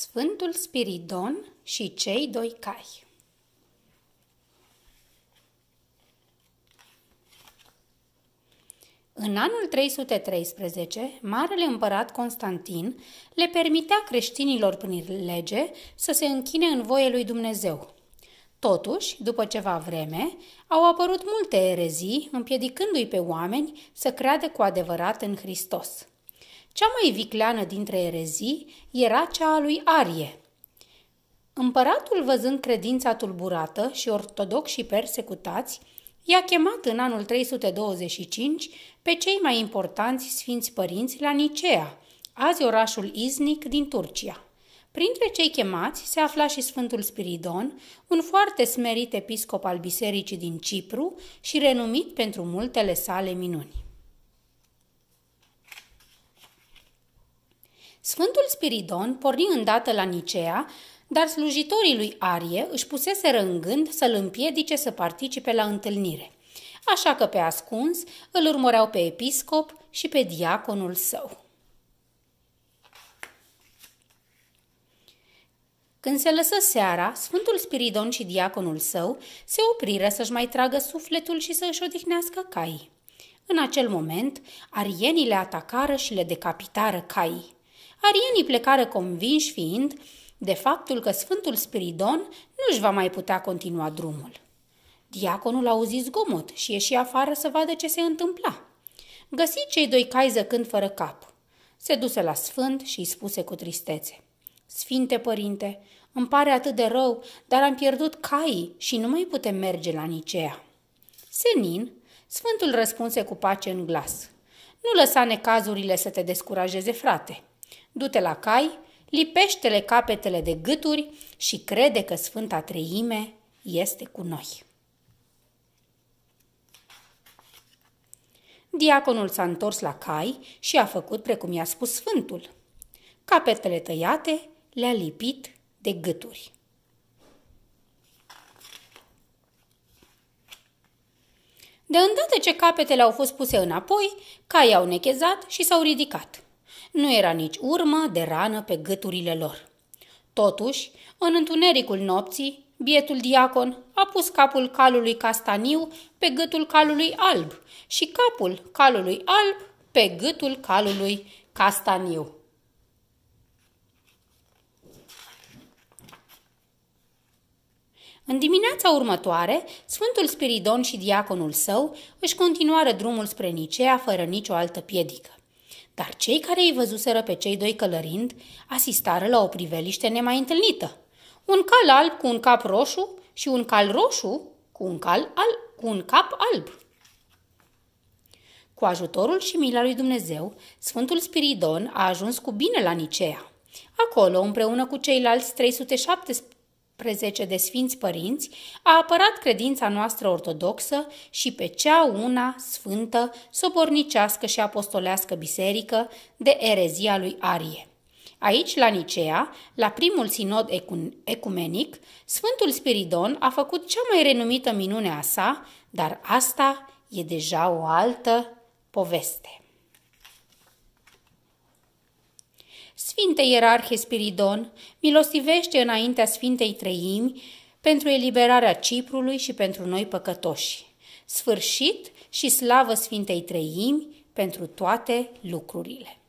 Sfântul Spiridon și cei doi cai În anul 313, Marele Împărat Constantin le permitea creștinilor prin lege să se închine în voie lui Dumnezeu. Totuși, după ceva vreme, au apărut multe erezii împiedicându-i pe oameni să creadă cu adevărat în Hristos. Cea mai vicleană dintre erezii era cea a lui Arie. Împăratul, văzând credința tulburată și ortodoxii persecutați, i-a chemat în anul 325 pe cei mai importanți sfinți părinți la Nicea, azi orașul Iznic din Turcia. Printre cei chemați se afla și Sfântul Spiridon, un foarte smerit episcop al bisericii din Cipru și renumit pentru multele sale minuni. Sfântul Spiridon porni îndată la Nicea, dar slujitorii lui Arie își puseseră în gând să-l împiedice să participe la întâlnire. Așa că pe ascuns îl urmăreau pe episcop și pe diaconul său. Când se lăsă seara, Sfântul Spiridon și diaconul său se opriră să-și mai tragă sufletul și să-și odihnească caii. În acel moment, arienii le atacară și le decapitară caii arienii plecară convinși fiind de faptul că Sfântul Spiridon nu-și va mai putea continua drumul. Diaconul auzi zgomot și ieși afară să vadă ce se întâmpla. Găsi cei doi cai zăcând fără cap. Se duse la sfânt și îi spuse cu tristețe. Sfinte părinte, îmi pare atât de rău, dar am pierdut caii și nu mai putem merge la Nicea. Senin, sfântul răspunse cu pace în glas. Nu lăsa necazurile să te descurajeze, frate du-te la cai, lipește-le capetele de gâturi și crede că Sfânta Treime este cu noi. Diaconul s-a întors la cai și a făcut precum i-a spus Sfântul. Capetele tăiate le-a lipit de gâturi. De îndată ce capetele au fost puse înapoi, caii au nechezat și s-au ridicat. Nu era nici urmă de rană pe gâturile lor. Totuși, în întunericul nopții, bietul diacon a pus capul calului castaniu pe gâtul calului alb și capul calului alb pe gâtul calului castaniu. În dimineața următoare, Sfântul Spiridon și diaconul său își continuară drumul spre Nicea fără nicio altă piedică dar cei care îi văzuseră pe cei doi călărind asistară la o priveliște nemai întâlnită. Un cal alb cu un cap roșu și un cal roșu cu un, cal al- cu un cap alb. Cu ajutorul și mila lui Dumnezeu, Sfântul Spiridon a ajuns cu bine la Nicea. Acolo, împreună cu ceilalți 317 13 de Sfinți Părinți, a apărat credința noastră ortodoxă și pe cea una sfântă, sobornicească și apostolească biserică de erezia lui Arie. Aici, la Nicea, la primul sinod ecumenic, Sfântul Spiridon a făcut cea mai renumită minune a sa, dar asta e deja o altă poveste. Sfinte Ierarhie Spiridon, milostivește înaintea Sfintei Treimi pentru eliberarea Ciprului și pentru noi păcătoși. Sfârșit și slavă Sfintei Treimi pentru toate lucrurile.